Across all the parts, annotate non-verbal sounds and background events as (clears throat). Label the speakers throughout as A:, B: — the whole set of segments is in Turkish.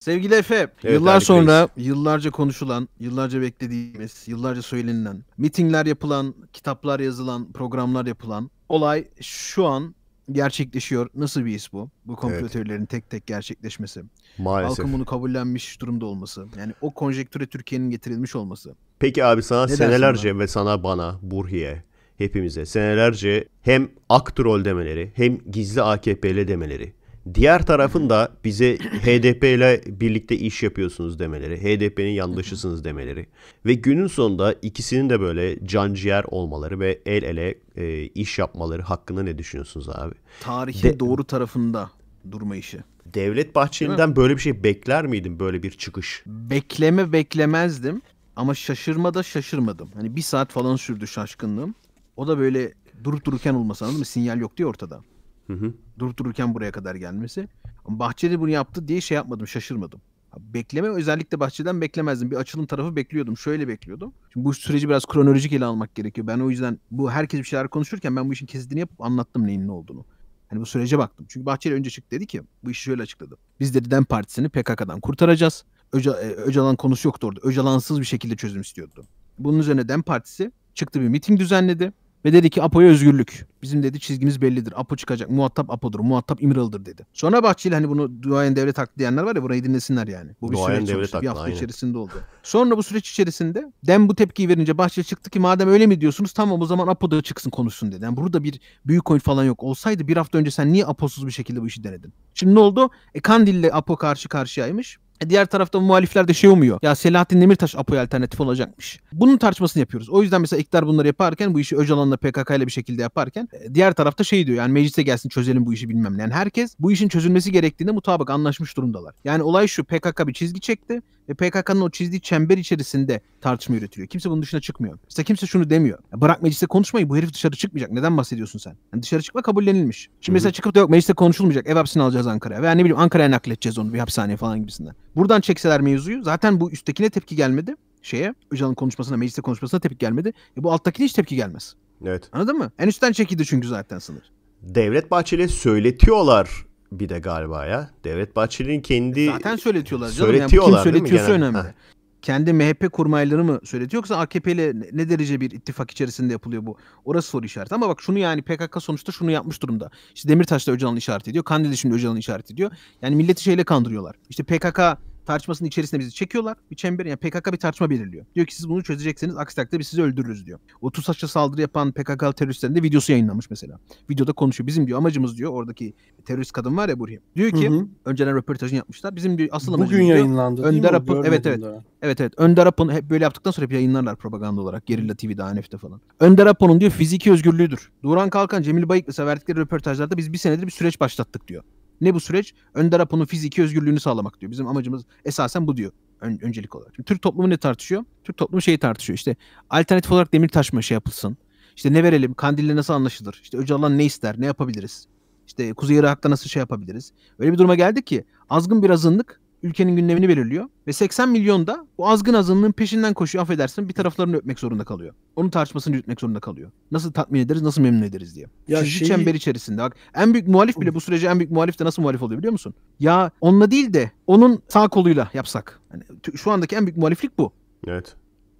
A: Sevgili Efe, evet, yıllar sonra reis. yıllarca konuşulan, yıllarca beklediğimiz, yıllarca söylenilen, mitingler yapılan, kitaplar yazılan, programlar yapılan olay şu an gerçekleşiyor. Nasıl bir his bu? Bu kompütörlerin evet. tek tek gerçekleşmesi. Maalesef. Halkın bunu kabullenmiş durumda olması. Yani o konjektüre Türkiye'nin getirilmiş olması. Peki abi sana ne senelerce
B: ve sana bana, Burhi'ye, hepimize senelerce hem ak troll demeleri hem gizli AKP'li demeleri Diğer tarafın da bize HDP ile birlikte iş yapıyorsunuz demeleri, HDP'nin yandaşısınız demeleri ve günün sonunda ikisinin de böyle can ciğer olmaları ve el ele e, iş yapmaları hakkında ne düşünüyorsunuz abi?
A: Tarihin de- doğru tarafında durma işi. Devlet Bahçeli'den böyle bir şey bekler miydin böyle bir çıkış? Bekleme beklemezdim ama şaşırma da şaşırmadım. Hani bir saat falan sürdü şaşkınlığım. O da böyle durup dururken olması anladın mı? Sinyal yok diyor ortada. Hı hı. Durup dururken buraya kadar gelmesi. bahçede bunu yaptı diye şey yapmadım, şaşırmadım. Bekleme özellikle bahçeden beklemezdim. Bir açılım tarafı bekliyordum. Şöyle bekliyordum. Şimdi bu süreci biraz kronolojik ele almak gerekiyor. Ben o yüzden bu herkes bir şeyler konuşurken ben bu işin kesitini yapıp anlattım neyin ne olduğunu. Hani bu sürece baktım. Çünkü Bahçeli önce çıktı dedi ki bu işi şöyle açıkladı. Biz dedi DEM Partisi'ni PKK'dan kurtaracağız. Öca, e, Öcalan konusu yoktu orada. Öcalansız bir şekilde çözüm istiyordu. Bunun üzerine DEM Partisi çıktı bir miting düzenledi. Ve dedi ki Apo'ya özgürlük. Bizim dedi çizgimiz bellidir. Apo çıkacak. Muhatap Apo'dur. Muhatap İmralı'dır dedi. Sonra Bahçeli hani bunu duayen devlet haklı diyenler var ya burayı dinlesinler yani. Bu bir duayen süreç Haklı, bir hafta aynen. içerisinde oldu. Sonra bu süreç içerisinde Dem bu tepkiyi verince Bahçeli çıktı ki madem öyle mi diyorsunuz tamam o zaman Apo da çıksın konuşsun dedi. Yani burada bir büyük oyun falan yok. Olsaydı bir hafta önce sen niye Apo'suz bir şekilde bu işi denedin? Şimdi ne oldu? E Kandil'le Apo karşı karşıyaymış. E, diğer tarafta muhalifler de şey umuyor. Ya Selahattin Demirtaş Apo'ya alternatif olacakmış. Bunun tartışmasını yapıyoruz. O yüzden mesela iktidar bunları yaparken bu işi Öcalan'la PKK ile bir şekilde yaparken e, diğer tarafta şey diyor yani meclise gelsin çözelim bu işi bilmem ne. Yani herkes bu işin çözülmesi gerektiğinde mutabık anlaşmış durumdalar. Yani olay şu PKK bir çizgi çekti. PKK'nın o çizdiği çember içerisinde tartışma yürütülüyor. Kimse bunun dışına çıkmıyor. Mesela kimse şunu demiyor. Ya bırak mecliste konuşmayı bu herif dışarı çıkmayacak. Neden bahsediyorsun sen? Yani dışarı çıkma kabullenilmiş. Şimdi Hı-hı. mesela çıkıp da yok mecliste konuşulmayacak. Ev hapsini alacağız Ankara'ya. Veya ne bileyim Ankara'ya nakledeceğiz onu bir hapishaneye falan gibisinden. Buradan çekseler mevzuyu zaten bu üsttekine tepki gelmedi. Şeye Öcalan'ın konuşmasına, mecliste konuşmasına tepki gelmedi. E bu alttakine hiç tepki gelmez. Evet. Anladın mı? En üstten çekildi çünkü zaten sınır.
B: Devlet Bahçeli söyletiyorlar bir de galiba ya. Devlet Bahçeli'nin kendi... Zaten söyletiyorlar canım. Söyletiyorlar, yani kim söyletiyorsa önemli. Ha.
A: Kendi MHP kurmayları mı söyletiyor yoksa AKP ile ne derece bir ittifak içerisinde yapılıyor bu? Orası soru işareti. Ama bak şunu yani PKK sonuçta şunu yapmış durumda. İşte Demirtaş da Öcalan'ı işaret ediyor. Kandil de şimdi Öcalan'ı işaret ediyor. Yani milleti şeyle kandırıyorlar. İşte PKK tartışmasının içerisine bizi çekiyorlar. Bir çember yani PKK bir tartışma belirliyor. Diyor ki siz bunu çözecekseniz aksi takdirde biz sizi öldürürüz diyor. O TUSAŞ'a saldırı yapan PKK teröristlerin de videosu yayınlanmış mesela. Videoda konuşuyor. Bizim diyor amacımız diyor oradaki terörist kadın var ya Burhi. Diyor ki hı hı. önceden röportajını yapmışlar. Bizim bir asıl amacımız Bugün diyor, yayınlandı Önder Apın, evet evet. Daha. Evet evet. Önder Apın hep böyle yaptıktan sonra hep yayınlarlar propaganda olarak. Gerilla TV'de, ANF'de falan. Önder Apo'nun diyor fiziki özgürlüğüdür. Duran Kalkan, Cemil Bayık mesela verdikleri röportajlarda biz bir senedir bir süreç başlattık diyor. Ne bu süreç? Önder Apo'nun fiziki özgürlüğünü sağlamak diyor. Bizim amacımız esasen bu diyor ön, öncelik olarak. Şimdi Türk toplumu ne tartışıyor? Türk toplumu şeyi tartışıyor İşte alternatif olarak demir taşma şey yapılsın. İşte ne verelim? Kandil'le nasıl anlaşılır? İşte Öcalan ne ister? Ne yapabiliriz? İşte Kuzey Irak'ta nasıl şey yapabiliriz? Öyle bir duruma geldi ki azgın bir azınlık ülkenin gündemini belirliyor. Ve 80 milyon da bu azgın azınlığın peşinden koşuyor affedersin bir taraflarını öpmek zorunda kalıyor. Onun tartışmasını yürütmek zorunda kalıyor. Nasıl tatmin ederiz nasıl memnun ederiz diye. Ya Çizgi şeyi... çember içerisinde bak en büyük muhalif bile bu sürece en büyük muhalif de nasıl muhalif oluyor biliyor musun? Ya onunla değil de onun sağ koluyla yapsak. Yani şu andaki en büyük muhaliflik bu. Evet.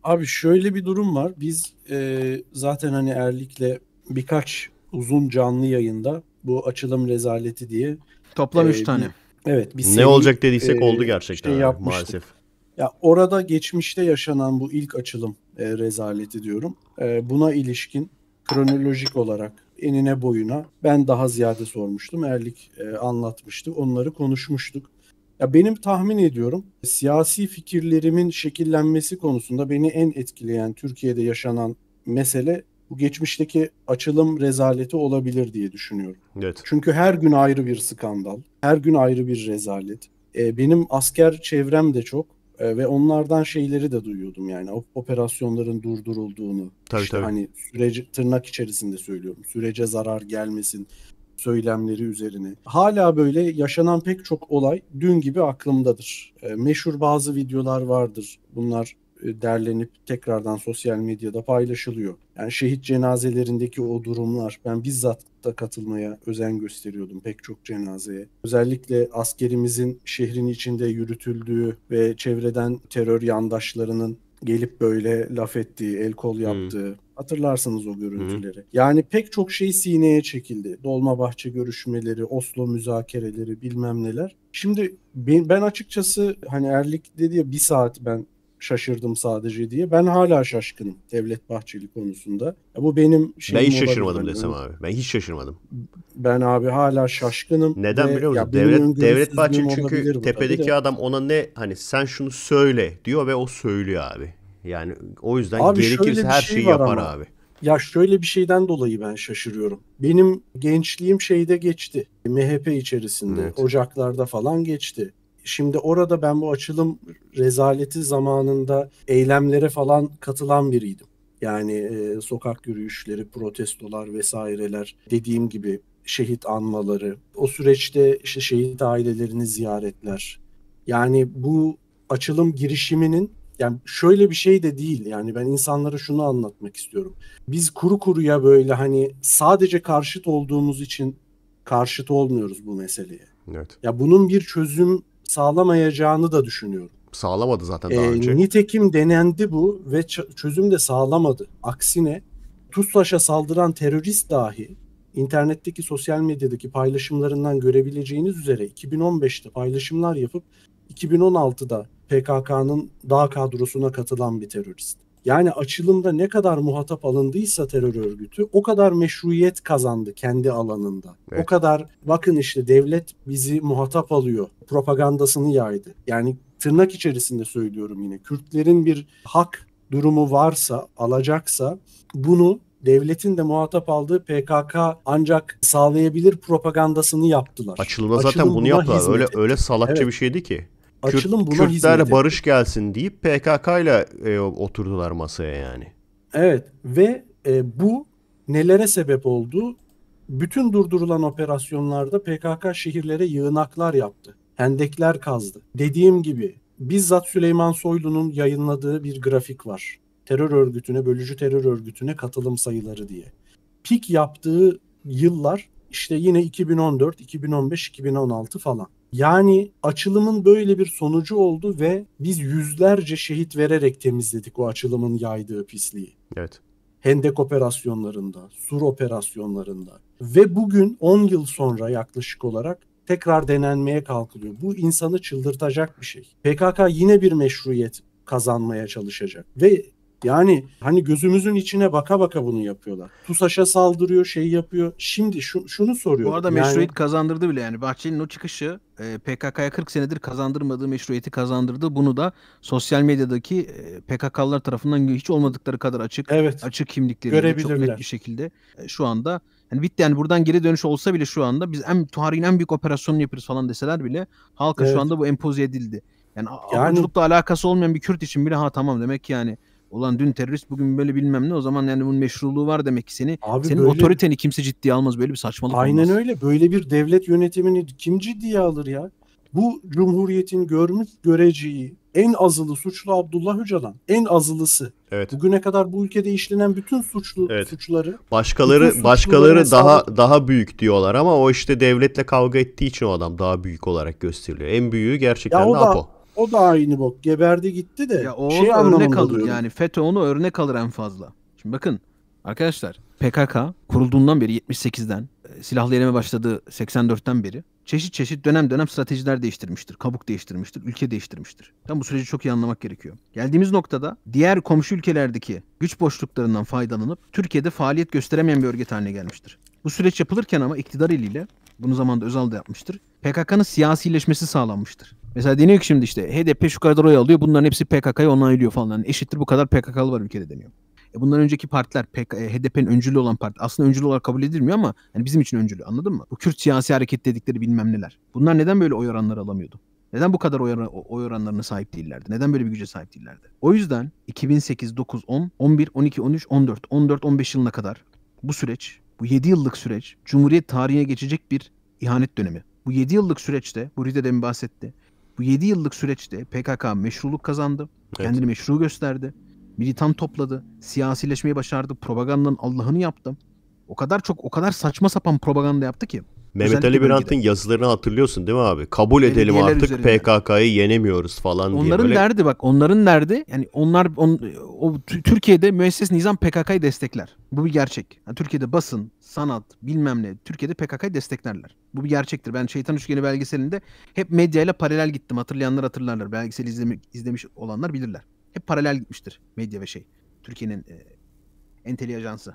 A: Abi şöyle bir durum var. Biz e, zaten hani Erlik'le birkaç
C: uzun canlı yayında bu açılım rezaleti diye. Toplam 3 e, üç tane. Bir Evet, bir ne olacak dediysek e, oldu gerçekten şey maalesef. Ya orada geçmişte yaşanan bu ilk açılım e, rezaleti diyorum. E, buna ilişkin kronolojik olarak enine boyuna ben daha ziyade sormuştum. Erlik e, anlatmıştı. Onları konuşmuştuk. Ya benim tahmin ediyorum siyasi fikirlerimin şekillenmesi konusunda beni en etkileyen Türkiye'de yaşanan mesele bu geçmişteki açılım rezaleti olabilir diye düşünüyorum. Evet. Çünkü her gün ayrı bir skandal her gün ayrı bir rezalet. E, benim asker çevrem de çok e, ve onlardan şeyleri de duyuyordum yani operasyonların durdurulduğunu. Tabii, işte tabii. Hani sürece tırnak içerisinde söylüyorum. Sürece zarar gelmesin söylemleri üzerine. Hala böyle yaşanan pek çok olay dün gibi aklımdadır. E, meşhur bazı videolar vardır. Bunlar e, derlenip tekrardan sosyal medyada paylaşılıyor. Yani şehit cenazelerindeki o durumlar ben bizzat da katılmaya özen gösteriyordum pek çok cenazeye. Özellikle askerimizin şehrin içinde yürütüldüğü ve çevreden terör yandaşlarının gelip böyle laf ettiği, el kol yaptığı, hmm. Hatırlarsınız o görüntüleri. Hı Yani pek çok şey sineye çekildi. Dolmabahçe görüşmeleri, Oslo müzakereleri bilmem neler. Şimdi ben açıkçası hani Erlik dedi ya bir saat ben şaşırdım sadece diye. Ben hala şaşkınım Devlet Bahçeli konusunda. Ya bu benim şeyim Ben hiç şaşırmadım olabilir. desem abi.
B: Ben hiç şaşırmadım. Ben
C: abi hala şaşkınım. Neden ve, biliyor musun? Devlet, Devlet Bahçeli çünkü tepedeki de. adam
B: ona ne hani sen şunu söyle diyor ve o söylüyor abi. Yani o yüzden abi gerekirse her şey şeyi yapar ama. abi.
C: Ya şöyle bir şeyden dolayı ben şaşırıyorum. Benim gençliğim şeyde geçti. MHP içerisinde, evet. ocaklarda falan geçti. Şimdi orada ben bu açılım rezaleti zamanında eylemlere falan katılan biriydim. Yani e, sokak yürüyüşleri, protestolar vesaireler dediğim gibi şehit anmaları, o süreçte işte şehit ailelerini ziyaretler. Yani bu açılım girişiminin yani şöyle bir şey de değil yani ben insanlara şunu anlatmak istiyorum. Biz kuru kuruya böyle hani sadece karşıt olduğumuz için karşıt olmuyoruz bu meseleye. Evet. Ya bunun bir çözüm sağlamayacağını da düşünüyorum.
B: Sağlamadı zaten ee, daha ee, önce.
C: Nitekim denendi bu ve çözüm de sağlamadı. Aksine TUSAŞ'a saldıran terörist dahi internetteki sosyal medyadaki paylaşımlarından görebileceğiniz üzere 2015'te paylaşımlar yapıp 2016'da PKK'nın dağ kadrosuna katılan bir terörist. Yani açılımda ne kadar muhatap alındıysa terör örgütü o kadar meşruiyet kazandı kendi alanında. Evet. O kadar bakın işte devlet bizi muhatap alıyor propagandasını yaydı. Yani tırnak içerisinde söylüyorum yine Kürtlerin bir hak durumu varsa alacaksa bunu devletin de muhatap aldığı PKK ancak sağlayabilir propagandasını yaptılar. Açılımda zaten Açılım bunu yaptılar. Öyle
B: öyle salakça evet. bir şeydi ki
C: açılım buna Kürtlere hizmet barış
B: gelsin deyip PKK ile e, oturdular masaya yani.
C: Evet ve e, bu nelere sebep oldu? Bütün durdurulan operasyonlarda PKK şehirlere yığınaklar yaptı. Hendekler kazdı. Dediğim gibi bizzat Süleyman Soylu'nun yayınladığı bir grafik var. Terör örgütüne, bölücü terör örgütüne katılım sayıları diye. Pik yaptığı yıllar işte yine 2014, 2015, 2016 falan. Yani açılımın böyle bir sonucu oldu ve biz yüzlerce şehit vererek temizledik o açılımın yaydığı pisliği. Evet. Hendek operasyonlarında, Sur operasyonlarında ve bugün 10 yıl sonra yaklaşık olarak tekrar denenmeye kalkılıyor. Bu insanı çıldırtacak bir şey. PKK yine bir meşruiyet kazanmaya çalışacak ve yani hani gözümüzün içine baka baka bunu yapıyorlar.
A: TUSAŞ'a saldırıyor, şey yapıyor. Şimdi şu, şunu soruyor. Bu arada yani... kazandırdı bile yani. Bahçeli'nin o çıkışı e, PKK'ya 40 senedir kazandırmadığı meşruiyeti kazandırdı. Bunu da sosyal medyadaki e, PKK'lılar tarafından hiç olmadıkları kadar açık evet. açık kimlikleri çok net bir şekilde e, şu anda yani bitti yani buradan geri dönüş olsa bile şu anda biz en tarihin en büyük operasyonunu yapıyoruz falan deseler bile halka evet. şu anda bu empoze edildi. Yani, yani... alakası olmayan bir Kürt için bile ha tamam demek ki yani Ulan dün terörist bugün böyle bilmem ne o zaman yani bunun meşruluğu var demek ki seni. Abi senin böyle... otoriteni kimse ciddiye almaz böyle bir saçmalık Aynen olmaz.
C: öyle böyle bir devlet yönetimini kim ciddiye alır ya? Bu cumhuriyetin görmüş göreceği en azılı suçlu Abdullah Öcalan. En azılısı. Evet. Bugüne kadar bu ülkede işlenen bütün suçlu evet. suçları
B: başkaları başkaları daha sağlık. daha büyük diyorlar ama o işte devletle kavga ettiği için o adam daha büyük olarak gösteriliyor. En büyüğü gerçekten ya de da, Apo
C: o da aynı bok. Geberdi gitti de. Ya o şey örnek alır diyorum.
A: yani. FETÖ onu örnek alır en fazla. Şimdi bakın arkadaşlar PKK kurulduğundan beri 78'den e, silahlı eleme başladığı 84'ten beri çeşit çeşit dönem dönem stratejiler değiştirmiştir. Kabuk değiştirmiştir, ülke değiştirmiştir. Tam bu süreci çok iyi anlamak gerekiyor. Geldiğimiz noktada diğer komşu ülkelerdeki güç boşluklarından faydalanıp Türkiye'de faaliyet gösteremeyen bir örgüt haline gelmiştir. Bu süreç yapılırken ama iktidar eliyle bunu zamanda Özal da yapmıştır. PKK'nın siyasileşmesi sağlanmıştır. Mesela deniyor ki şimdi işte HDP şu kadar oy alıyor bunların hepsi PKK'yı onaylıyor falan. Yani eşittir bu kadar PKK'lı var ülkede deniyor. E bundan önceki partiler PK, e, HDP'nin öncülü olan parti aslında öncülü olarak kabul edilmiyor ama yani bizim için öncülü anladın mı? Bu Kürt siyasi hareket dedikleri bilmem neler. Bunlar neden böyle oy oranları alamıyordu? Neden bu kadar oy, oy oranlarına sahip değillerdi? Neden böyle bir güce sahip değillerdi? O yüzden 2008, 9, 10, 11, 12, 13, 14, 14, 15 yılına kadar bu süreç, bu 7 yıllık süreç Cumhuriyet tarihine geçecek bir ihanet dönemi. Bu 7 yıllık süreçte, bu Rida demin bahsetti. Bu 7 yıllık süreçte PKK meşruluk kazandı. Evet. Kendini meşru gösterdi. Militan topladı. Siyasileşmeyi başardı. Propagandanın Allah'ını yaptı. O kadar çok, o kadar saçma sapan propaganda yaptı ki. Mehmet Ali Birant'ın
B: yazılarını hatırlıyorsun değil mi abi? Kabul edelim artık PKK'yı yenemiyoruz falan onların diye. Onların böyle... derdi
A: bak onların derdi yani onlar on, o, Türkiye'de müesses nizam PKK'yı destekler. Bu bir gerçek. Yani Türkiye'de basın, sanat, bilmem ne. Türkiye'de PKK'yı desteklerler. Bu bir gerçektir. Ben Şeytan Üçgeni belgeselinde hep medyayla paralel gittim. Hatırlayanlar hatırlarlar. Belgeseli izlemiş, izlemiş olanlar bilirler. Hep paralel gitmiştir medya ve şey. Türkiye'nin e, enteli ajansı.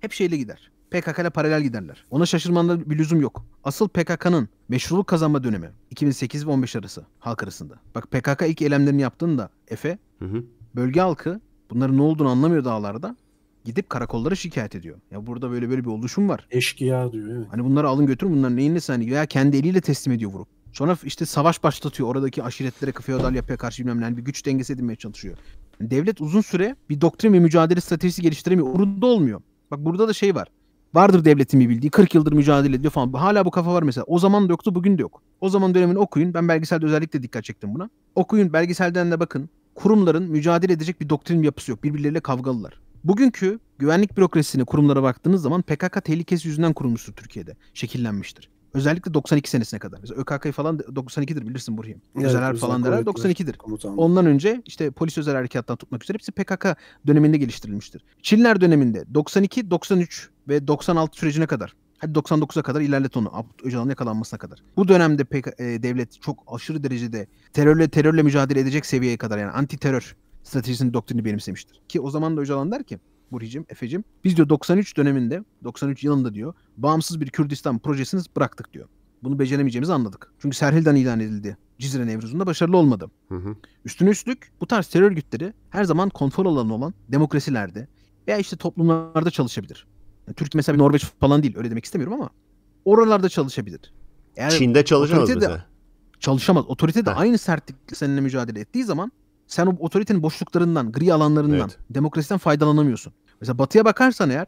A: Hep şeyle gider. PKK ile paralel giderler. Ona şaşırmanda bir lüzum yok. Asıl PKK'nın meşruluk kazanma dönemi 2008 ve 15 arası halk arasında. Bak PKK ilk eylemlerini yaptığında Efe hı hı. bölge halkı bunların ne olduğunu anlamıyor dağlarda gidip karakollara şikayet ediyor. Ya burada böyle böyle bir oluşum var. Eşkıya diyor evet. Hani bunları alın götürün bunların neyini hani veya kendi eliyle teslim ediyor vurup. Sonra işte savaş başlatıyor. Oradaki aşiretlere, feodal yapıya karşı bilmem ne yani bir güç dengesi edinmeye çalışıyor. Yani devlet uzun süre bir doktrin ve mücadele stratejisi geliştiremiyor. Uğrunda olmuyor. Bak burada da şey var. Vardır devletin bir bildiği. 40 yıldır mücadele ediyor falan. Hala bu kafa var mesela. O zaman da yoktu, bugün de yok. O zaman dönemini okuyun. Ben belgeselde özellikle dikkat çektim buna. Okuyun, belgeselden de bakın. Kurumların mücadele edecek bir doktrin yapısı yok. Birbirleriyle kavgalılar. Bugünkü güvenlik bürokrasisini kurumlara baktığınız zaman PKK tehlikesi yüzünden kurulmuştur Türkiye'de. Şekillenmiştir. Özellikle 92 senesine kadar. Mesela ÖKK falan 92'dir bilirsin Burhan. Evet, özel falan derler 92'dir. Komutanım. Ondan önce işte polis özel harekattan tutmak üzere hepsi PKK döneminde geliştirilmiştir. Çinler döneminde 92, 93 ve 96 sürecine kadar Hadi 99'a kadar ilerlet onu. Abdullah Öcalan'ın yakalanmasına kadar. Bu dönemde pek e, devlet çok aşırı derecede terörle terörle mücadele edecek seviyeye kadar yani anti terör stratejisinin doktrini benimsemiştir. Ki o zaman da Öcalan der ki Burhicim, Efe'cim biz diyor 93 döneminde 93 yılında diyor bağımsız bir Kürdistan projesini bıraktık diyor. Bunu beceremeyeceğimizi anladık. Çünkü Serhil'den ilan edildi. Cizre Nevruzu'nda başarılı olmadı. Hı hı. Üstüne üstlük bu tarz terör örgütleri her zaman kontrol alanı olan demokrasilerde veya işte toplumlarda çalışabilir. Yani Türkiye mesela Norveç falan değil öyle demek istemiyorum ama oralarda çalışabilir. Eğer Çin'de çalışamaz bize. Çalışamaz. Otorite de ha. aynı sertlikle seninle mücadele ettiği zaman sen o otoritenin boşluklarından, gri alanlarından, evet. demokrasiden faydalanamıyorsun. Mesela batıya bakarsan eğer,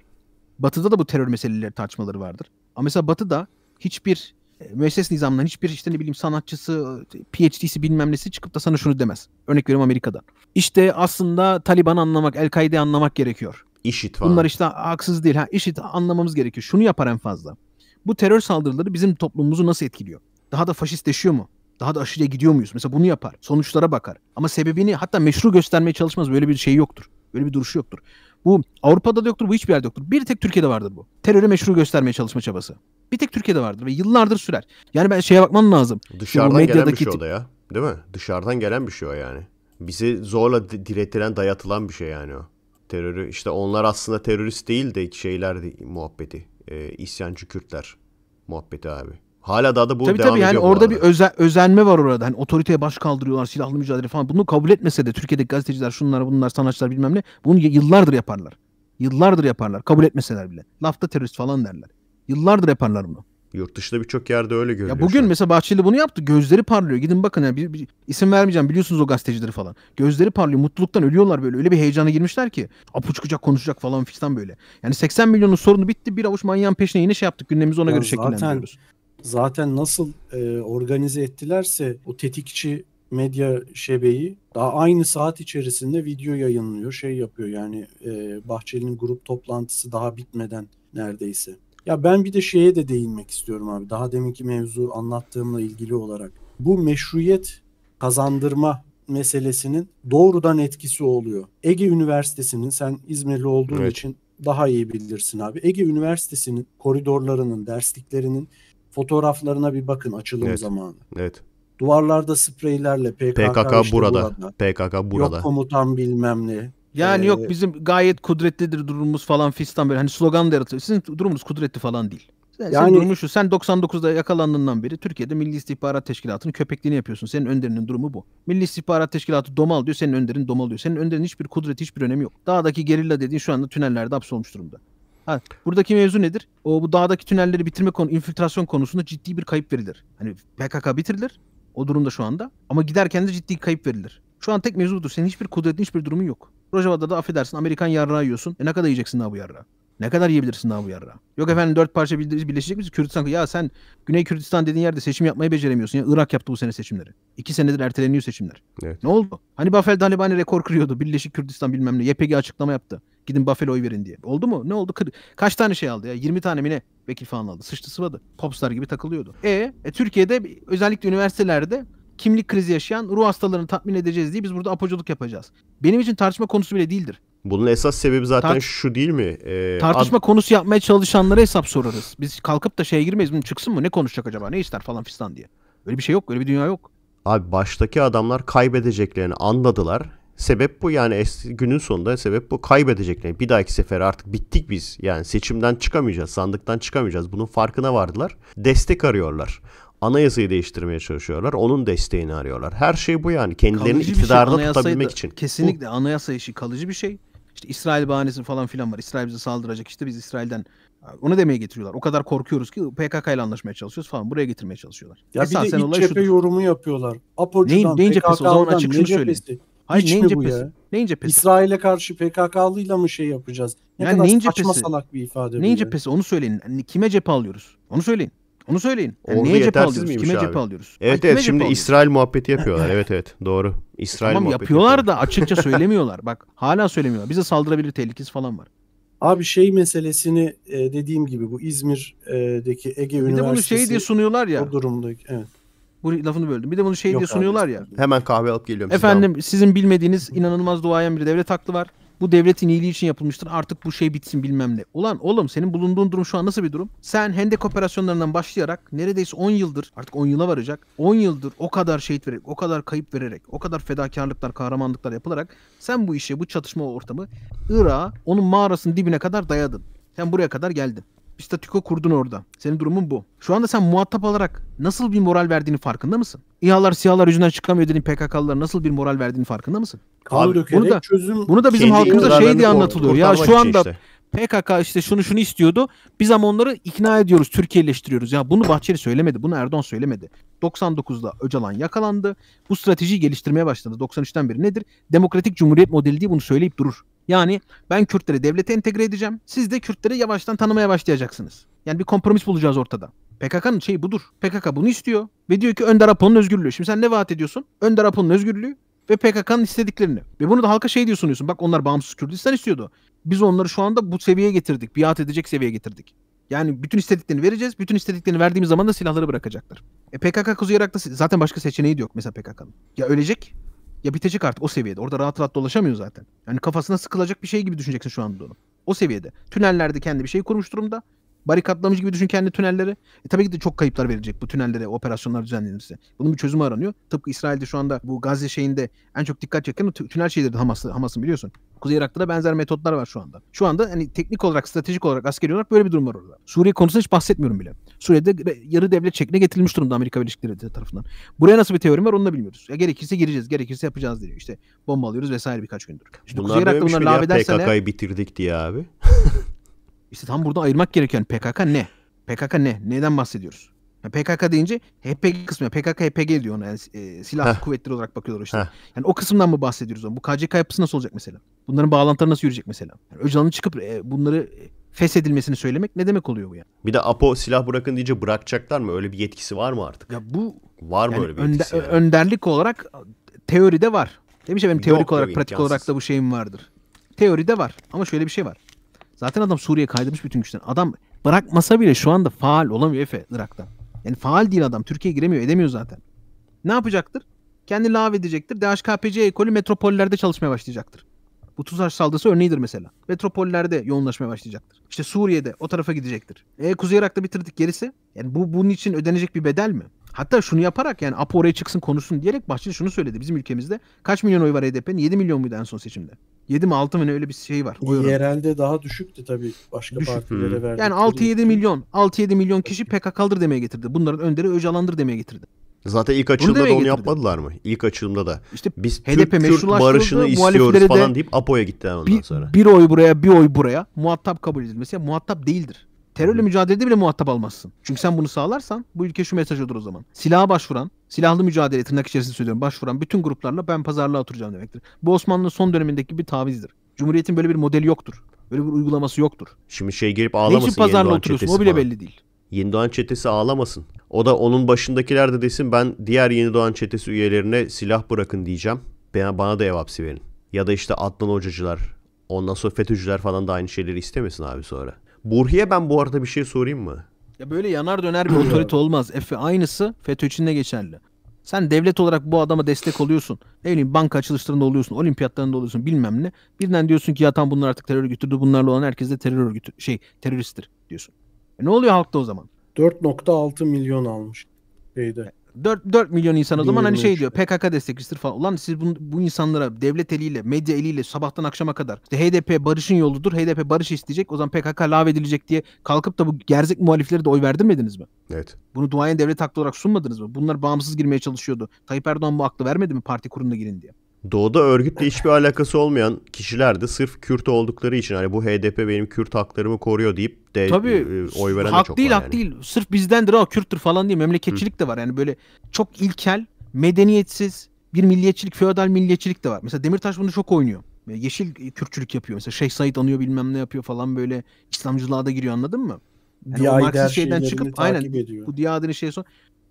A: batıda da bu terör meseleleri tartışmaları vardır. Ama mesela batıda hiçbir e, müesses nizamdan hiçbir işte ne bileyim sanatçısı, e, PhD'si bilmem nesi çıkıp da sana şunu demez. Örnek veriyorum Amerika'da. İşte aslında Taliban'ı anlamak, El-Kaide'yi anlamak gerekiyor. İşit falan. Bunlar işte haksız değil. Ha, işit anlamamız gerekiyor. Şunu yapar en fazla. Bu terör saldırıları bizim toplumumuzu nasıl etkiliyor? Daha da faşistleşiyor mu? Daha da aşırıya gidiyor muyuz? Mesela bunu yapar. Sonuçlara bakar. Ama sebebini hatta meşru göstermeye çalışmaz. Böyle bir şey yoktur. Böyle bir duruşu yoktur. Bu Avrupa'da da yoktur, bu hiçbir yerde yoktur. Bir tek Türkiye'de vardır bu. Terörü meşru göstermeye çalışma çabası. Bir tek Türkiye'de vardır ve yıllardır sürer. Yani ben şeye bakman lazım. Dışarıdan medyadaki... gelen bir şey o
B: da ya. Değil mi? Dışarıdan gelen bir şey o yani. Bizi zorla diretilen, dayatılan bir şey yani o. Terörü işte onlar aslında terörist değil de şeyler muhabbeti. E, isyancı Kürtler muhabbeti abi. Hala daha da bu tabii, devam tabii, ediyor. Tabii yani orada
A: bir özen, özenme var orada. Hani otoriteye baş kaldırıyorlar, silahlı mücadele falan. Bunu kabul etmese de Türkiye'deki gazeteciler şunlar bunlar sanatçılar bilmem ne. Bunu yıllardır yaparlar. Yıllardır yaparlar. Kabul etmeseler bile. Lafta terörist falan derler. Yıllardır yaparlar bunu.
B: Yurt dışında birçok yerde öyle görülüyor. Ya bugün
A: mesela Bahçeli bunu yaptı. Gözleri parlıyor. Gidin bakın yani bir, bir isim vermeyeceğim biliyorsunuz o gazetecileri falan. Gözleri parlıyor. Mutluluktan ölüyorlar böyle. Öyle bir heyecana girmişler ki. Apuçkucak konuşacak falan fistan böyle. Yani 80 milyonun sorunu bitti. Bir avuç manyağın peşine yine şey yaptık. Gündemimizi ona ya göre şekillendiriyoruz
C: zaten nasıl e, organize ettilerse o tetikçi medya şebeyi daha aynı saat içerisinde video yayınlıyor, şey yapıyor yani e, Bahçeli'nin grup toplantısı daha bitmeden neredeyse. Ya ben bir de şeye de değinmek istiyorum abi. Daha deminki mevzu anlattığımla ilgili olarak. Bu meşruiyet kazandırma meselesinin doğrudan etkisi oluyor. Ege Üniversitesi'nin sen İzmirli olduğun evet. için daha iyi bilirsin abi. Ege Üniversitesi'nin koridorlarının, dersliklerinin Fotoğraflarına bir bakın açılım evet. zamanı. Evet. Duvarlarda spreylerle PKK, PKK işte burada. burada. PKK burada. Yok komutan bilmem ne. Yani ee, yok
A: bizim gayet kudretlidir durumumuz falan fistan böyle hani slogan da yaratıyor. Sizin durumunuz kudretli falan değil. Sen, yani, senin şu. Sen 99'da yakalandığından beri Türkiye'de Milli İstihbarat Teşkilatı'nın köpekliğini yapıyorsun. Senin önderinin durumu bu. Milli İstihbarat Teşkilatı domal diyor. Senin önderin domal diyor. Senin önderin hiçbir kudret, hiçbir önemi yok. Dağdaki gerilla dediğin şu anda tünellerde hapsolmuş durumda. Ha, buradaki mevzu nedir? O bu dağdaki tünelleri bitirme konu infiltrasyon konusunda ciddi bir kayıp verilir. Hani PKK bitirilir. O durumda şu anda. Ama giderken de ciddi kayıp verilir. Şu an tek mevzudur. budur. Senin hiçbir kudretin, hiçbir durumun yok. Rojava'da da affedersin Amerikan yarrağı yiyorsun. E ne kadar yiyeceksin daha bu yarrağı? Ne kadar yiyebilirsin daha bu yarrağı? Yok efendim dört parça birleşecek miyiz? Kürdistan. Ya sen Güney Kürdistan dediğin yerde seçim yapmayı beceremiyorsun. Ya Irak yaptı bu sene seçimleri. İki senedir erteleniyor seçimler. Evet. Ne oldu? Hani Bafel Talibani hani rekor kırıyordu. Birleşik Kürdistan bilmem ne. YPG açıklama yaptı. Gidin Buffalo'yu verin diye. Oldu mu? Ne oldu? Kaç tane şey aldı ya? 20 tane mi ne? Vekil falan aldı. Sıçtı sıvadı. Popstar gibi takılıyordu. E, e Türkiye'de özellikle üniversitelerde kimlik krizi yaşayan ruh hastalarını tatmin edeceğiz diye biz burada apoculuk yapacağız. Benim için tartışma konusu bile değildir.
B: Bunun esas sebebi zaten Tart- şu değil mi? Ee, tartışma ad-
A: konusu yapmaya çalışanlara hesap sorarız. Biz kalkıp da şeye girmeyiz. Bunu çıksın mı? Ne konuşacak acaba? Ne ister falan fistan diye.
B: Öyle bir şey yok. Öyle bir dünya yok. Abi baştaki adamlar kaybedeceklerini anladılar Sebep bu yani es- günün sonunda sebep bu kaybedecekler. Bir dahaki sefer artık bittik biz. Yani seçimden çıkamayacağız, sandıktan çıkamayacağız. Bunun farkına vardılar. Destek arıyorlar. Anayasayı değiştirmeye çalışıyorlar. Onun desteğini arıyorlar. Her şey bu yani kendilerini kalıcı iktidarda şey. tutabilmek için.
A: Kesinlikle bu, anayasa işi kalıcı bir şey. İşte İsrail bahanesi falan filan var. İsrail bize saldıracak. işte biz İsrail'den onu demeye getiriyorlar. O kadar korkuyoruz ki PKK ile anlaşmaya çalışıyoruz falan. Buraya getirmeye çalışıyorlar. Ya Esasen bir de iç cephe şudur.
C: yorumu yapıyorlar. Apocu'dan, neyin, neyin cephesi? O zaman açık şunu söyleyeyim. Hayır, Hiç neyin mi cephesi? bu ya?
A: Neyin cephesi? İsrail'e
C: karşı PKK'lıyla mı şey yapacağız?
A: Ne yani kadar neyin saçma cephesi? salak bir ifade. Neyin cephesi? Onu söyleyin. Hani kime cephe alıyoruz? Onu söyleyin. Onu söyleyin. Yani Oldu, neye cephe alıyoruz? Kime abi? cephe alıyoruz? Evet Ay, evet şimdi alıyoruz?
B: İsrail muhabbeti yapıyorlar. evet evet doğru. (laughs) E, İsrail tamam, muhabbeti yapıyorlar, yapıyorlar da açıkça (laughs)
A: söylemiyorlar. Bak hala söylemiyorlar. Bize saldırabilir tehlikesi falan
C: var. Abi şey meselesini e, dediğim gibi bu İzmir'deki Ege Üniversitesi. Bir de bunu şey diye sunuyorlar ya. O durumda
A: evet. Bu lafını böldüm. Bir de bunu şey Yok diye sunuyorlar abi. ya.
B: Hemen kahve alıp geliyorum. Efendim
A: tamam. sizin bilmediğiniz inanılmaz duayen bir devlet aklı var. Bu devletin iyiliği için yapılmıştır. Artık bu şey bitsin bilmem ne. Ulan oğlum senin bulunduğun durum şu an nasıl bir durum? Sen hendek operasyonlarından başlayarak neredeyse 10 yıldır artık 10 yıla varacak. 10 yıldır o kadar şehit vererek, o kadar kayıp vererek, o kadar fedakarlıklar, kahramanlıklar yapılarak sen bu işe, bu çatışma ortamı Irak'a onun mağarasının dibine kadar dayadın. Sen buraya kadar geldin statüko kurdun orada. Senin durumun bu. Şu anda sen muhatap olarak nasıl bir moral verdiğini farkında mısın? İHA'lar SİHA'lar yüzünden çıkamıyor dediğin PKK'lılara nasıl bir moral verdiğini farkında mısın? Kan bunu da, çözüm. Bunu da bizim halkımızda şey diye anlatılıyor. Ya şu anda işte. PKK işte şunu şunu istiyordu. Biz ama onları ikna ediyoruz, Türkiye'leştiriyoruz. Ya bunu Bahçeli söylemedi, bunu Erdoğan söylemedi. 99'da Öcalan yakalandı. Bu stratejiyi geliştirmeye başladı. 93'ten beri nedir? Demokratik Cumhuriyet modeli diye bunu söyleyip durur. Yani ben Kürtleri devlete entegre edeceğim. Siz de Kürtleri yavaştan tanımaya başlayacaksınız. Yani bir kompromis bulacağız ortada. PKK'nın şeyi budur. PKK bunu istiyor ve diyor ki Önder Apo'nun özgürlüğü. Şimdi sen ne vaat ediyorsun? Önder Apo'nun özgürlüğü ve PKK'nın istediklerini. Ve bunu da halka şey diyorsun diyorsun. Bak onlar bağımsız Kürdistan istiyordu. Biz onları şu anda bu seviyeye getirdik. Biat edecek seviyeye getirdik. Yani bütün istediklerini vereceğiz. Bütün istediklerini verdiğimiz zaman da silahları bırakacaklar. E PKK Kuzey Irak'ta zaten başka seçeneği de yok mesela PKK'nın. Ya ölecek ya bitecek artık o seviyede. Orada rahat rahat dolaşamıyor zaten. Yani kafasına sıkılacak bir şey gibi düşüneceksin şu anda onu. O seviyede. Tünellerde kendi bir şey kurmuş durumda barikatlamış gibi düşün kendi tünelleri. E, tabii ki de çok kayıplar verecek bu tünellere operasyonlar düzenlenirse. Bunun bir çözümü aranıyor. Tıpkı İsrail'de şu anda bu Gazze şeyinde en çok dikkat çeken tünel şeyleri Hamas'ı Hamas'ın biliyorsun. Kuzey Irak'ta da benzer metotlar var şu anda. Şu anda hani teknik olarak, stratejik olarak, askeri olarak böyle bir durum var orada. Suriye konusunda hiç bahsetmiyorum bile. Suriye'de yarı devlet çekine getirilmiş durumda Amerika Birleşik Devletleri tarafından. Buraya nasıl bir teori var onu da bilmiyoruz. Ya gerekirse gireceğiz, gerekirse yapacağız diyor. İşte bomba alıyoruz vesaire birkaç gündür. İşte bunlar Kuzey Irak'ta bunlar ya, PKK'yı bitirdik diye abi. İşte tam burada ayırmak gereken PKK ne? PKK ne? Neden bahsediyoruz? Yani PKK deyince HPG kısmı. PKK HPG diyor ona. Yani, e, silah kuvvetleri olarak bakıyorlar işte. Heh. Yani o kısımdan mı bahsediyoruz? Bu KCK yapısı nasıl olacak mesela? Bunların bağlantıları nasıl yürüyecek mesela? Yani Öcalan'ın çıkıp e, bunları feshedilmesini söylemek ne demek oluyor bu yani? Bir
B: de APO silah bırakın deyince bırakacaklar mı? Öyle bir yetkisi var mı artık? Ya bu var mı yani öyle bir yetkisi?
A: yani? Önderlik olarak teoride var. Demiş ya benim teorik Yok, olarak, pratik imkansız. olarak da bu şeyim vardır. Teoride var ama şöyle bir şey var. Zaten adam Suriye kaydırmış bütün güçten. Adam bırakmasa bile şu anda faal olamıyor Efe Irak'ta. Yani faal değil adam. Türkiye giremiyor edemiyor zaten. Ne yapacaktır? Kendi lav edecektir. DHKPC ekolü metropollerde çalışmaya başlayacaktır. Bu tuzar saldırısı örneğidir mesela. Metropollerde yoğunlaşmaya başlayacaktır. İşte Suriye'de o tarafa gidecektir. E Kuzey Irak'ta bitirdik gerisi. Yani bu bunun için ödenecek bir bedel mi? Hatta şunu yaparak yani APO oraya çıksın konuşsun diyerek Bahçeli şunu söyledi. Bizim ülkemizde kaç milyon oy var HDP'nin? E 7 milyon muydu en son seçimde? 7 mi 6 mı ne öyle bir şey var. Oy Yerelde daha düşüktü tabii başka Düşük. partilere verdi. Yani 6-7 milyon 6-7 milyon kişi PKK'dır demeye getirdi. Bunların önderi Öcalan'dır demeye getirdi. Zaten ilk açılımda da onu getirdi.
B: yapmadılar mı? İlk açılımda da. İşte Biz HDP Türk, Türk barışını istiyoruz falan deyip APO'ya gitti ondan bir, sonra.
A: Bir oy buraya bir oy buraya muhatap kabul edilmesi muhatap değildir terörle mücadelede bile muhatap almazsın. Çünkü sen bunu sağlarsan bu ülke şu mesaj olur o zaman. Silaha başvuran, silahlı mücadele tırnak içerisinde söylüyorum başvuran bütün gruplarla ben pazarlığa oturacağım demektir. Bu Osmanlı son dönemindeki bir tavizdir. Cumhuriyetin böyle bir modeli yoktur. Böyle bir uygulaması yoktur.
B: Şimdi şey girip ağlamasın. Ne için pazarla oturuyorsun o bile bana. belli değil. Yeni Doğan çetesi ağlamasın. O da onun başındakiler de desin ben diğer Yeni Doğan çetesi üyelerine silah bırakın diyeceğim. Bana da ev hapsi verin. Ya da işte Adnan Hocacılar, ondan sonra FETÖ'cüler falan da aynı şeyleri istemesin abi sonra. Borhi'ye ben bu arada bir şey sorayım mı?
A: Ya böyle yanar döner bir otorite olmaz. Efe aynısı FETÖ için de geçerli. Sen devlet olarak bu adama destek oluyorsun. Ne bileyim banka açılışlarında oluyorsun, olimpiyatlarında oluyorsun bilmem ne. Birden diyorsun ki ya tam bunlar artık terör örgütüdür. Bunlarla olan herkes de terör örgütü şey teröristtir diyorsun. E ne oluyor halkta o zaman?
C: 4.6 milyon almış şeyde.
A: 4, 4 milyon insan o zaman hani şey diyor PKK destekçisidir falan. Ulan siz bu, bu insanlara devlet eliyle, medya eliyle sabahtan akşama kadar işte HDP barışın yoludur, HDP barış isteyecek o zaman PKK lav edilecek diye kalkıp da bu gerzek muhalifleri de oy verdirmediniz mi? Evet. Bunu duayen devlet haklı olarak sunmadınız mı? Bunlar bağımsız girmeye çalışıyordu. Tayyip Erdoğan bu aklı vermedi mi parti kurumuna girin diye?
B: Doğu'da örgütle hiçbir alakası olmayan kişiler de sırf Kürt oldukları için hani bu HDP benim Kürt haklarımı koruyor deyip de Tabii, e, oy veren de çok değil, var. Hak yani.
A: değil sırf bizdendir o Kürttür falan diye memleketçilik Hı. de var. Yani böyle çok ilkel, medeniyetsiz bir milliyetçilik, feodal milliyetçilik de var. Mesela Demirtaş bunu çok oynuyor. Yeşil Kürtçülük yapıyor. Mesela Şeyh Said anıyor bilmem ne yapıyor falan böyle İslamcılığa da giriyor anladın mı? Yani Diyadiler şeyden çıkıp aynen ediyor. bu Diyadiler'in şey son.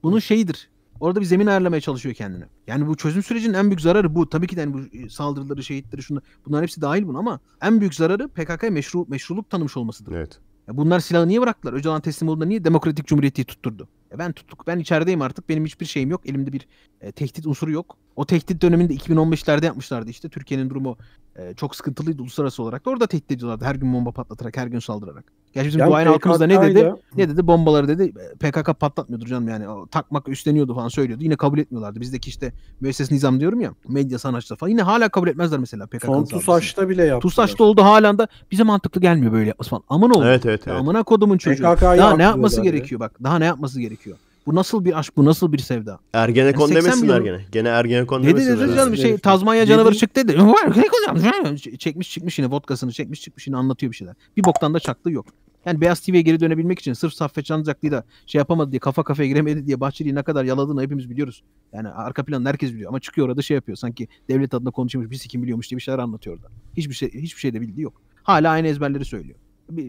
A: Bunun şeyidir. Orada bir zemin ayarlamaya çalışıyor kendini. Yani bu çözüm sürecinin en büyük zararı bu. Tabii ki de yani bu saldırıları, şehitleri, şunu, bunlar hepsi dahil buna ama en büyük zararı PKK'ya meşru, meşruluk tanımış olmasıdır. Evet. Ya bunlar silahı niye bıraktılar? Öcalan teslim olduğunda niye demokratik cumhuriyeti tutturdu? Ben tutuk ben içerideyim artık. Benim hiçbir şeyim yok. Elimde bir e, tehdit unsuru yok. O tehdit döneminde 2015'lerde yapmışlardı işte. Türkiye'nin durumu e, çok sıkıntılıydı uluslararası olarak. Da. Orada tehdit ediyorlardı her gün bomba patlatarak, her gün saldırarak. Gerçi bizim yani duayen halkımız da ne dedi? Ya. Ne dedi? Bombaları dedi e, PKK patlatmıyordur canım yani. O, takmak üstleniyordu falan söylüyordu. Yine kabul etmiyorlardı. Bizdeki işte müesses nizam diyorum ya. Medya sanatçılar falan. Yine hala kabul etmezler mesela PKK'nın Son TUSAŞ'ta bile yaptı. TUSAŞ'ta oldu hala da bize mantıklı gelmiyor böyle yapması falan. Aman oğlum. Evet evet. evet. Amına kodumun çocuğu. PKK'yı daha ne yapması gerekiyor bak. Daha ne yapması gerekiyor? gerekiyor. Bu nasıl bir aşk, bu nasıl bir sevda? Ergenekon yani demesin milyon... gene.
B: Gene Ergenekon demesin. Ne dedi canım bir şey Tazmanya canavarı çıktı dedi.
A: (laughs) çekmiş çıkmış yine vodkasını çekmiş çıkmış yine anlatıyor bir şeyler. Bir boktan da çaklı yok. Yani Beyaz TV'ye geri dönebilmek için sırf Saffet Canlıcaklı'yı da şey yapamadı diye kafa kafaya giremedi diye Bahçeli'yi ne kadar yaladığını hepimiz biliyoruz. Yani arka planı herkes biliyor ama çıkıyor orada şey yapıyor. Sanki devlet adına konuşmuş bir sikim biliyormuş diye bir şeyler anlatıyor orada. Hiçbir şey hiçbir şey de bildiği yok. Hala aynı ezberleri söylüyor.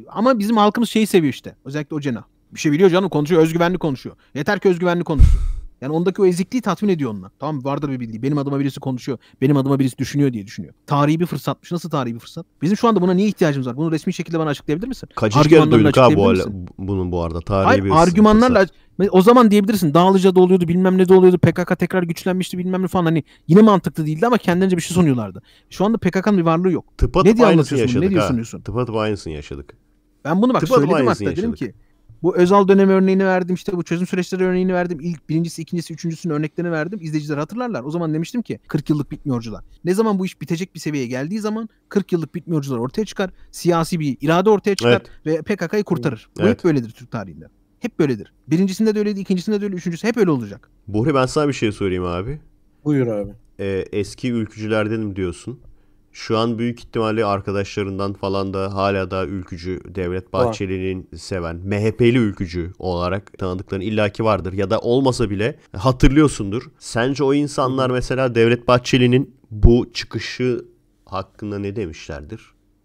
A: Ama bizim halkımız şeyi seviyor işte. Özellikle o cenah. Bir şey biliyor canım konuşuyor. Özgüvenli konuşuyor. Yeter ki özgüvenli konuşsun. Yani ondaki o ezikliği tatmin ediyor onunla. Tamam vardır bir bildiği. Benim adıma birisi konuşuyor. Benim adıma birisi düşünüyor diye düşünüyor. Tarihi bir fırsatmış. Nasıl tarihi bir fırsat? Bizim şu anda buna niye ihtiyacımız var? Bunu resmi şekilde bana açıklayabilir misin? Kaçış kere duyduk ha bu arada,
B: bunun bu arada. Tarihi Hayır, bir argümanlarla
A: fırsat. O zaman diyebilirsin da oluyordu bilmem ne de oluyordu PKK tekrar güçlenmişti bilmem ne falan hani yine mantıklı değildi ama kendince bir şey sunuyorlardı. Şu anda PKK'nın bir varlığı yok. Tıpatıp ne diye anlatıyorsun yaşadık, ne diye sunuyorsun?
B: Tıpatıp aynısını yaşadık.
A: Ben bunu bak Tıpatıp söyledim hatta yaşadık. dedim ki bu özel dönem örneğini verdim. işte bu çözüm süreçleri örneğini verdim. İlk birincisi, ikincisi, üçüncüsünün örneklerini verdim. İzleyiciler hatırlarlar. O zaman demiştim ki 40 yıllık bitmiyorcular. Ne zaman bu iş bitecek bir seviyeye geldiği zaman 40 yıllık bitmiyorcular ortaya çıkar. Siyasi bir irade ortaya çıkar evet. ve PKK'yı kurtarır. Evet. hep böyledir Türk tarihinde. Hep böyledir. Birincisinde de öyleydi, ikincisinde de öyle, üçüncüsü hep öyle olacak.
B: Buhri ben sana bir şey sorayım abi. Buyur abi. Ee, eski ülkücülerden diyorsun? Şu an büyük ihtimalle arkadaşlarından falan da hala da ülkücü Devlet Bahçeli'nin seven MHP'li ülkücü olarak tanıdıkların illaki vardır ya da olmasa bile hatırlıyorsundur. Sence o insanlar mesela Devlet Bahçeli'nin bu çıkışı hakkında ne demişlerdir?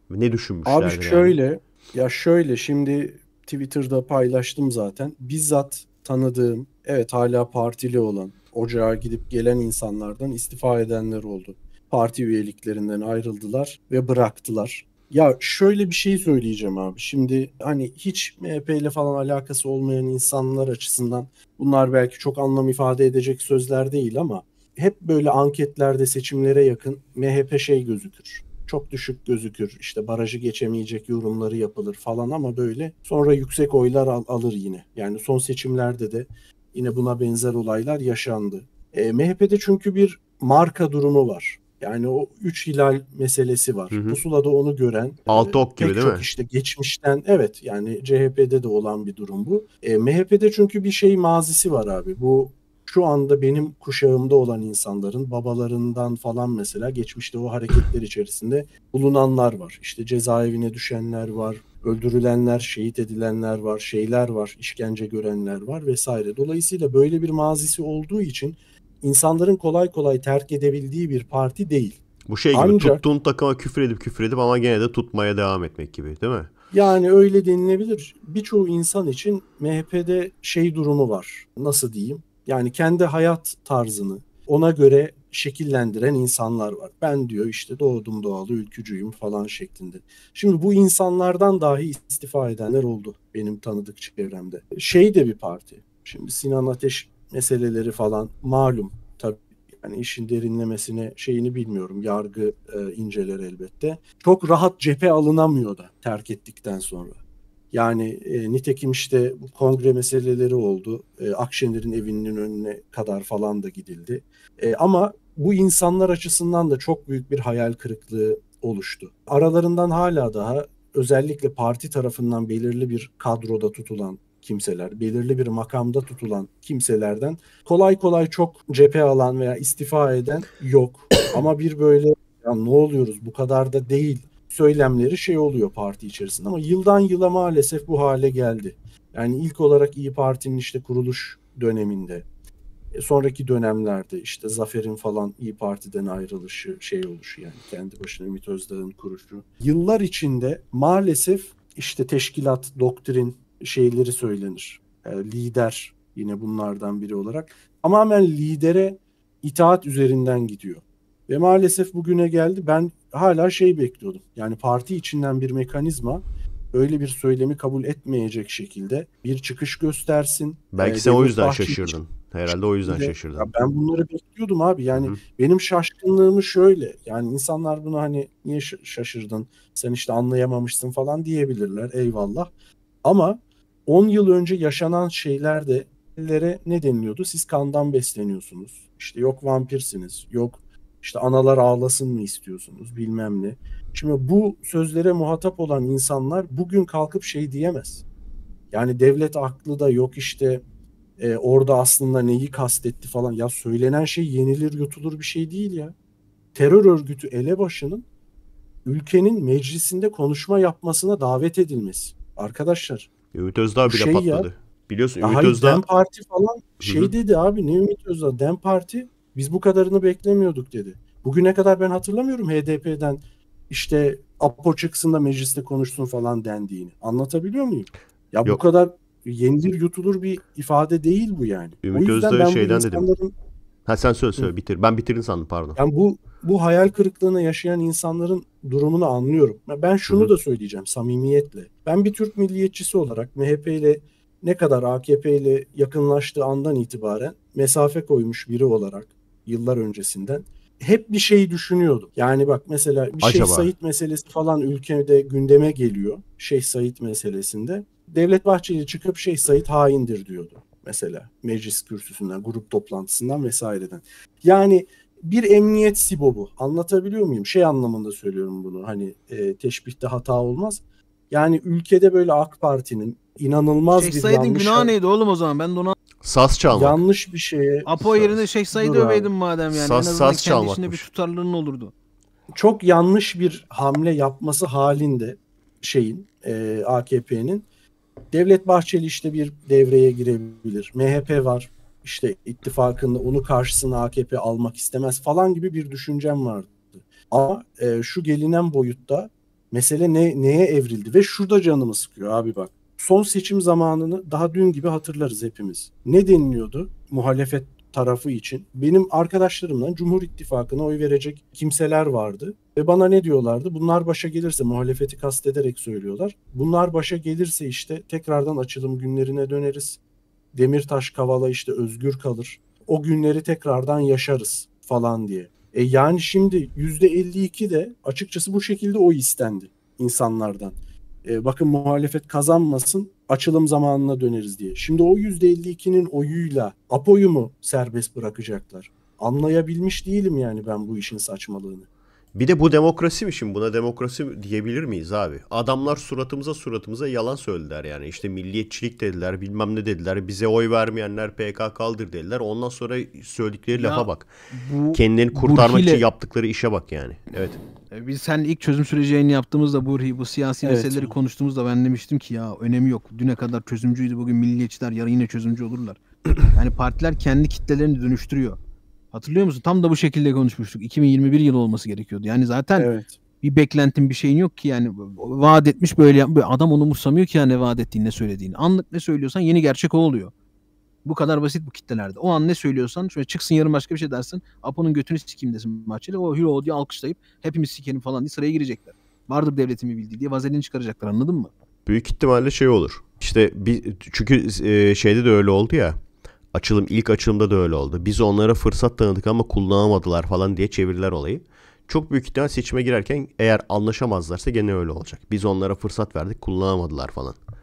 B: Ne düşünmüşlerdir? Abi şöyle
C: yani? ya şöyle şimdi Twitter'da paylaştım zaten. Bizzat tanıdığım evet hala partili olan ocağa gidip gelen insanlardan istifa edenler oldu parti üyeliklerinden ayrıldılar ve bıraktılar. Ya şöyle bir şey söyleyeceğim abi. Şimdi hani hiç MHP ile falan alakası olmayan insanlar açısından bunlar belki çok anlam ifade edecek sözler değil ama hep böyle anketlerde seçimlere yakın MHP şey gözükür. Çok düşük gözükür. İşte barajı geçemeyecek yorumları yapılır falan ama böyle sonra yüksek oylar al- alır yine. Yani son seçimlerde de yine buna benzer olaylar yaşandı. E, MHP'de çünkü bir marka durumu var. Yani o üç hilal meselesi var. Hı hı. Pusula'da onu gören altı ok gibi değil mi? işte geçmişten evet yani CHP'de de olan bir durum bu. E, MHP'de çünkü bir şey mazisi var abi. Bu şu anda benim kuşağımda olan insanların babalarından falan mesela geçmişte o hareketler içerisinde bulunanlar var. İşte cezaevine düşenler var, öldürülenler, şehit edilenler var, şeyler var, işkence görenler var vesaire. Dolayısıyla böyle bir mazisi olduğu için insanların kolay kolay terk edebildiği bir parti değil.
B: Bu şey gibi Ancak, tuttuğun takıma küfür edip küfür edip ama gene de tutmaya devam etmek gibi değil mi?
C: Yani öyle denilebilir. Birçoğu insan için MHP'de şey durumu var. Nasıl diyeyim? Yani kendi hayat tarzını ona göre şekillendiren insanlar var. Ben diyor işte doğdum doğalı ülkücüyüm falan şeklinde. Şimdi bu insanlardan dahi istifa edenler oldu benim tanıdık çevremde. Şey de bir parti. Şimdi Sinan Ateş meseleleri falan malum tabii yani işin derinlemesine şeyini bilmiyorum. Yargı e, inceler elbette. Çok rahat cephe alınamıyor da terk ettikten sonra. Yani e, nitekim işte kongre meseleleri oldu. E, Akşener'in evinin önüne kadar falan da gidildi. E, ama bu insanlar açısından da çok büyük bir hayal kırıklığı oluştu. Aralarından hala daha özellikle parti tarafından belirli bir kadroda tutulan kimseler, belirli bir makamda tutulan kimselerden kolay kolay çok cephe alan veya istifa eden yok. (coughs) Ama bir böyle ya ne oluyoruz bu kadar da değil söylemleri şey oluyor parti içerisinde ama yıldan yıla maalesef bu hale geldi. Yani ilk olarak İyi Parti'nin işte kuruluş döneminde e, sonraki dönemlerde işte Zafer'in falan İyi Parti'den ayrılışı şey oluşu yani kendi başına Ümit Özdağ'ın kuruşu. Yıllar içinde maalesef işte teşkilat, doktrin, şeyleri söylenir. E, lider yine bunlardan biri olarak. Tamamen lidere itaat üzerinden gidiyor. Ve maalesef bugüne geldi. Ben hala şey bekliyordum. Yani parti içinden bir mekanizma öyle bir söylemi kabul etmeyecek şekilde bir çıkış göstersin. Belki e, sen o yüzden şaşırdın.
B: Için. Herhalde o yüzden şaşırdın Ya ben
C: bunları bekliyordum abi. Yani Hı. benim şaşkınlığımı şöyle. Yani insanlar bunu hani niye şaşırdın? Sen işte anlayamamışsın falan diyebilirler. Eyvallah. Ama 10 yıl önce yaşanan şeylerde ne deniliyordu? Siz kandan besleniyorsunuz. İşte yok vampirsiniz, yok işte analar ağlasın mı istiyorsunuz bilmem ne. Şimdi bu sözlere muhatap olan insanlar bugün kalkıp şey diyemez. Yani devlet aklı da yok işte e, orada aslında neyi kastetti falan. Ya söylenen şey yenilir yutulur bir şey değil ya. Terör örgütü elebaşının ülkenin meclisinde konuşma yapmasına davet edilmesi. Arkadaşlar
B: Ümit Özdağ bile şey patladı. Ya, Biliyorsun Ümit Özdağ... Dem
C: Parti falan şey Hı-hı. dedi abi ne Ümit Özdağ Dem Parti biz bu kadarını beklemiyorduk dedi. Bugüne kadar ben hatırlamıyorum HDP'den işte Apo çıksın da mecliste konuşsun falan dendiğini. Anlatabiliyor muyum? Ya Yok. bu kadar yenilir yutulur bir ifade değil bu yani. Ümit o yüzden Özdağ ben şeyden insanların... dedim.
B: Ha sen söyle söyle bitir. Ben bitirin sandım pardon.
C: Yani bu bu hayal kırıklığına yaşayan insanların durumunu anlıyorum. Ben şunu da söyleyeceğim samimiyetle. Ben bir Türk milliyetçisi olarak MHP ile ne kadar AKP ile yakınlaştığı andan itibaren mesafe koymuş biri olarak yıllar öncesinden hep bir şey düşünüyordum. Yani bak mesela bir Acaba? Şeyh Said meselesi falan ülkede gündeme geliyor. şey Said meselesinde. Devlet Bahçeli çıkıp şey Said haindir diyordu mesela meclis kürsüsünden, grup toplantısından vesaireden. Yani bir emniyet sibobu. Anlatabiliyor muyum? Şey anlamında söylüyorum bunu. Hani e, teşbihte hata olmaz. Yani ülkede böyle AK Parti'nin inanılmaz Şeyh bir Said'in
A: yanlış... günah neydi oğlum o zaman? Ben de onu Sas çalmak. Yanlış bir şeye... Apo yerine Şeyh Said'i öveydin madem yani. Sas, en azından sas kendi çalmakmış. içinde bir tutarlılığın olurdu. Çok yanlış bir hamle yapması
C: halinde şeyin e, AKP'nin Devlet Bahçeli işte bir devreye girebilir. MHP var işte ittifakın onu karşısına AKP almak istemez falan gibi bir düşüncem vardı. Ama e, şu gelinen boyutta mesele ne, neye evrildi ve şurada canımı sıkıyor abi bak. Son seçim zamanını daha dün gibi hatırlarız hepimiz. Ne deniliyordu muhalefet tarafı için? Benim arkadaşlarımdan Cumhur İttifakı'na oy verecek kimseler vardı. Ve bana ne diyorlardı? Bunlar başa gelirse muhalefeti kastederek söylüyorlar. Bunlar başa gelirse işte tekrardan açılım günlerine döneriz. Demirtaş Kavala işte özgür kalır. O günleri tekrardan yaşarız falan diye. E yani şimdi %52 de açıkçası bu şekilde o istendi insanlardan. E bakın muhalefet kazanmasın açılım zamanına döneriz diye. Şimdi o %52'nin oyuyla Apo'yu mu serbest bırakacaklar?
B: Anlayabilmiş değilim yani ben bu işin
C: saçmalığını.
B: Bir de bu demokrasi mi şimdi? Buna demokrasi diyebilir miyiz abi? Adamlar suratımıza suratımıza yalan söylediler yani. İşte milliyetçilik dediler, bilmem ne dediler. Bize oy vermeyenler PKK'dır dediler. Ondan sonra söyledikleri ya, lafa bak. Bu, Kendilerini kurtarmak için yaptıkları işe bak yani. Evet.
A: E, biz sen ilk çözüm süreci yaptığımızda Burhi bu siyasi evet. meseleleri konuştuğumuzda ben demiştim ki ya önemi yok. Düne kadar çözümcüydü bugün milliyetçiler yarın yine çözümcü olurlar. (clears throat) yani partiler kendi kitlelerini dönüştürüyor. Hatırlıyor musun? Tam da bu şekilde konuşmuştuk. 2021 yılı olması gerekiyordu. Yani zaten evet. bir beklentin bir şeyin yok ki yani vaat etmiş böyle yapmıyor. Adam onu umursamıyor ki yani vaat ettiğini ne söylediğini. Anlık ne söylüyorsan yeni gerçek o oluyor. Bu kadar basit bu kitlelerde. O an ne söylüyorsan şöyle çıksın yarın başka bir şey dersin. Apo'nun götünü sikeyim desin Bahçeli. O hero diye alkışlayıp hepimiz sikelim falan diye sıraya girecekler. Vardır devletimi bildiği diye vazelini çıkaracaklar anladın mı?
B: Büyük ihtimalle şey olur. İşte bir, çünkü e, şeyde de öyle oldu ya açılım ilk açılımda da öyle oldu. Biz onlara fırsat tanıdık ama kullanamadılar falan diye çevirdiler olayı. Çok büyük ihtimal seçime girerken eğer anlaşamazlarsa gene öyle olacak. Biz onlara fırsat verdik kullanamadılar falan.